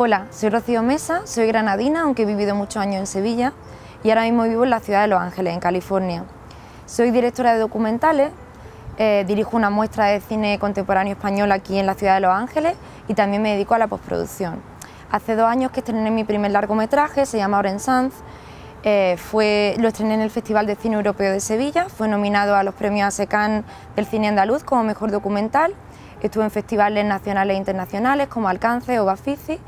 Hola, soy Rocío Mesa, soy granadina, aunque he vivido muchos años en Sevilla y ahora mismo vivo en la ciudad de Los Ángeles, en California. Soy directora de documentales, eh, dirijo una muestra de cine contemporáneo español aquí en la ciudad de Los Ángeles y también me dedico a la postproducción. Hace dos años que estrené mi primer largometraje, se llama Oren Sanz, eh, fue, lo estrené en el Festival de Cine Europeo de Sevilla, fue nominado a los premios ASECAN del cine andaluz como mejor documental, estuve en festivales nacionales e internacionales como Alcance o Bafici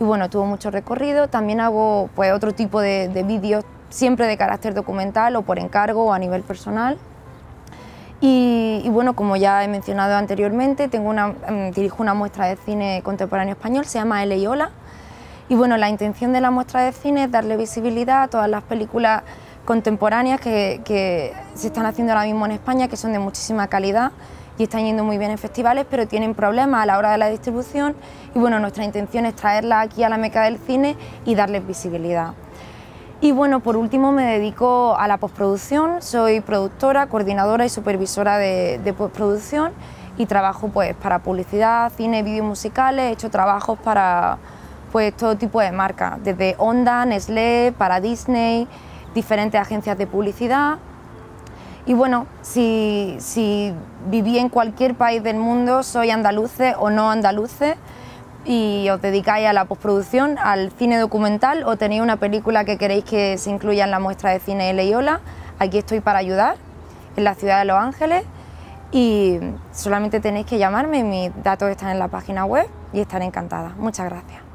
y bueno, tuvo mucho recorrido. También hago pues, otro tipo de, vídeos, siempre de carácter documental o por encargo o a nivel personal. Y, bueno, como ya he mencionado anteriormente, tengo una, em, dirijo una muestra de cine contemporáneo español, se llama El Y bueno, la intención de la muestra de cine es darle visibilidad a todas las películas contemporáneas que, se están haciendo ahora mismo en España, que son de muchísima calidad y están yendo muy bien en festivales, pero tienen problemas a la hora de la distribución y bueno, nuestra intención es traerlas aquí a la Meca del Cine y darles visibilidad. Y bueno, por último me dedico a la postproducción, soy productora, coordinadora y supervisora de, postproducción y trabajo pues para publicidad, cine, vídeos musicales, he hecho trabajos para pues todo tipo de marcas, desde Honda, Nestlé, para Disney, diferentes agencias de publicidad. Y bueno, si, si viví en cualquier país del mundo, soy andaluce o no andaluce, y os dedicáis a la postproducción, al cine documental o tenéis una película que queréis que se incluya en la muestra de cine Leyola, aquí estoy para ayudar, en la ciudad de Los Ángeles y solamente tenéis que llamarme, mis datos están en la página web y estaré encantada. Muchas gracias.